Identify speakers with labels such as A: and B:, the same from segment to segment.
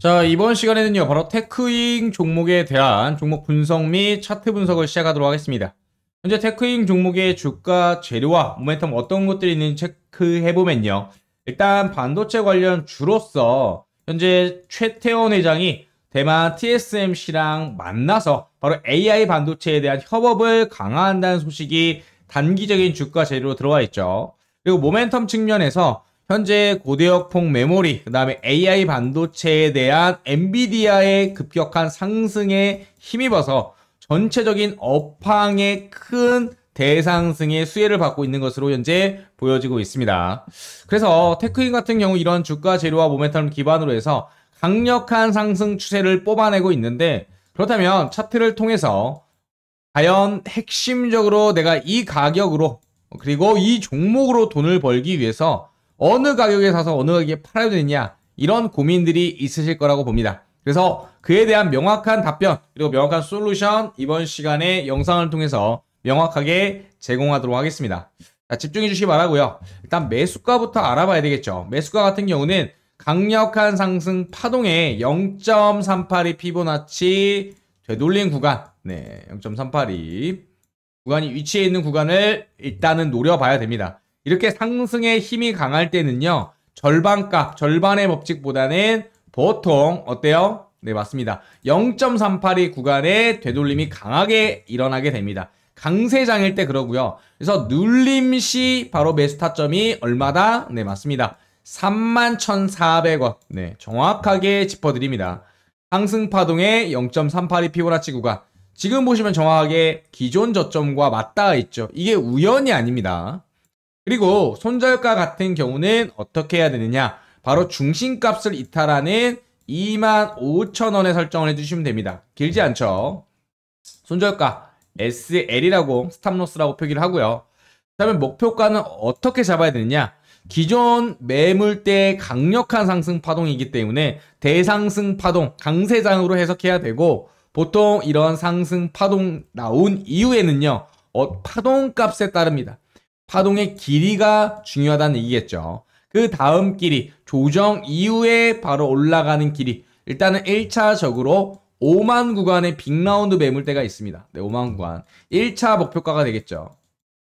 A: 자, 이번 시간에는요, 바로 테크잉 종목에 대한 종목 분석 및 차트 분석을 시작하도록 하겠습니다. 현재 테크잉 종목의 주가 재료와 모멘텀 어떤 것들이 있는지 체크해보면요. 일단 반도체 관련 주로서 현재 최태원 회장이 대만 TSMC랑 만나서 바로 AI 반도체에 대한 협업을 강화한다는 소식이 단기적인 주가 재료로 들어와 있죠. 그리고 모멘텀 측면에서 현재 고대역폭 메모리, 그 다음에 AI 반도체에 대한 엔비디아의 급격한 상승에 힘입어서 전체적인 업황의 큰 대상승의 수혜를 받고 있는 것으로 현재 보여지고 있습니다. 그래서 테크인 같은 경우 이런 주가 재료와 모멘텀을 기반으로 해서 강력한 상승 추세를 뽑아내고 있는데 그렇다면 차트를 통해서 과연 핵심적으로 내가 이 가격으로 그리고 이 종목으로 돈을 벌기 위해서 어느 가격에 사서 어느 가격에 팔아야 되느냐 이런 고민들이 있으실 거라고 봅니다. 그래서 그에 대한 명확한 답변 그리고 명확한 솔루션 이번 시간에 영상을 통해서 명확하게 제공하도록 하겠습니다. 자, 집중해 주시기 바라고요. 일단 매수가부터 알아봐야 되겠죠. 매수가 같은 경우는 강력한 상승 파동에 0 3 8이 피보나치 되돌린 구간 네, 0 3 8이 구간이 위치해 있는 구간을 일단은 노려봐야 됩니다. 이렇게 상승의 힘이 강할 때는요. 절반값, 절반의 법칙보다는 보통 어때요? 네, 맞습니다. 0 3 8이 구간에 되돌림이 강하게 일어나게 됩니다. 강세장일 때 그러고요. 그래서 눌림 시 바로 매수 타점이 얼마다? 네, 맞습니다. 31,400원. 네, 정확하게 짚어드립니다. 상승 파동의 0 3 8이 피보라치 구간. 지금 보시면 정확하게 기존 저점과 맞닿아 있죠. 이게 우연이 아닙니다. 그리고 손절가 같은 경우는 어떻게 해야 되느냐 바로 중심값을 이탈하는 25,000원에 설정을 해주시면 됩니다 길지 않죠 손절가 SL이라고 스탑로스라고 표기를 하고요 그러면 목표가는 어떻게 잡아야 되느냐 기존 매물대 강력한 상승 파동이기 때문에 대상승 파동 강세장으로 해석해야 되고 보통 이런 상승 파동 나온 이후에는요 어, 파동값에 따릅니다 파동의 길이가 중요하다는 얘기겠죠. 그 다음 길이 조정 이후에 바로 올라가는 길이 일단은 1차적으로 5만 구간의 빅라운드 매물대가 있습니다. 네, 5만 구간. 1차 목표가가 되겠죠.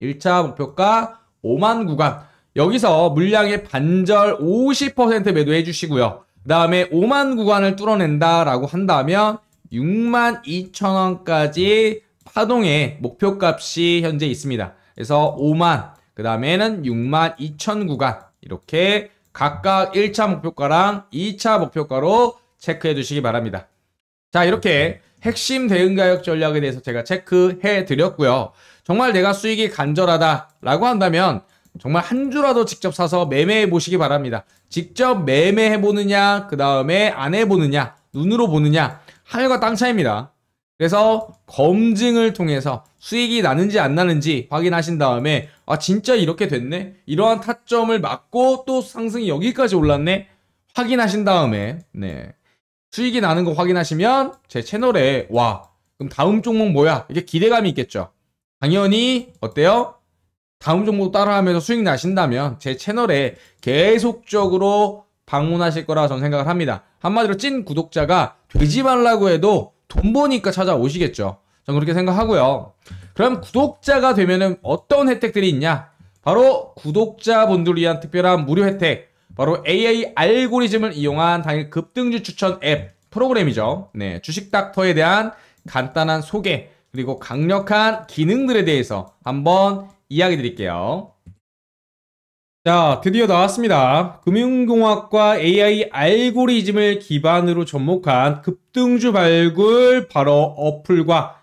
A: 1차 목표가 5만 구간. 여기서 물량의 반절 50% 매도해 주시고요. 그 다음에 5만 구간을 뚫어낸다라고 한다면 6만 2천원까지 파동의 목표값이 현재 있습니다. 그래서 5만, 그 다음에는 6만 2천 구간 이렇게 각각 1차 목표가랑 2차 목표가로 체크해 주시기 바랍니다. 자 이렇게 핵심 대응 가격 전략에 대해서 제가 체크해 드렸고요. 정말 내가 수익이 간절하다라고 한다면 정말 한 주라도 직접 사서 매매해 보시기 바랍니다. 직접 매매해 보느냐, 그 다음에 안 해 보느냐, 눈으로 보느냐 하늘과 땅 차이입니다. 그래서 검증을 통해서 수익이 나는지 안 나는지 확인하신 다음에 아 진짜 이렇게 됐네 이러한 타점을 맞고 또 상승이 여기까지 올랐네 확인하신 다음에 네 수익이 나는 거 확인하시면 제 채널에 와 그럼 다음 종목 뭐야 이게 기대감이 있겠죠 당연히 어때요 다음 종목 따라하면서 수익 나신다면 제 채널에 계속적으로 방문하실 거라 저는 생각을 합니다 한마디로 찐 구독자가 되지 말라고 해도 돈 버니까 찾아오시겠죠 저 그렇게 생각하고요. 그럼 구독자가 되면 어떤 혜택들이 있냐? 바로 구독자분들 위한 특별한 무료 혜택. 바로 a i 알고리즘을 이용한 당일 급등주 추천 앱 프로그램이죠. 네, 주식 닥터에 대한 간단한 소개 그리고 강력한 기능들에 대해서 한번 이야기 드릴게요. 자, 드디어 나왔습니다. 금융공학과 AI 알고리즘을 기반으로 접목한 급등주 발굴 바로 어플과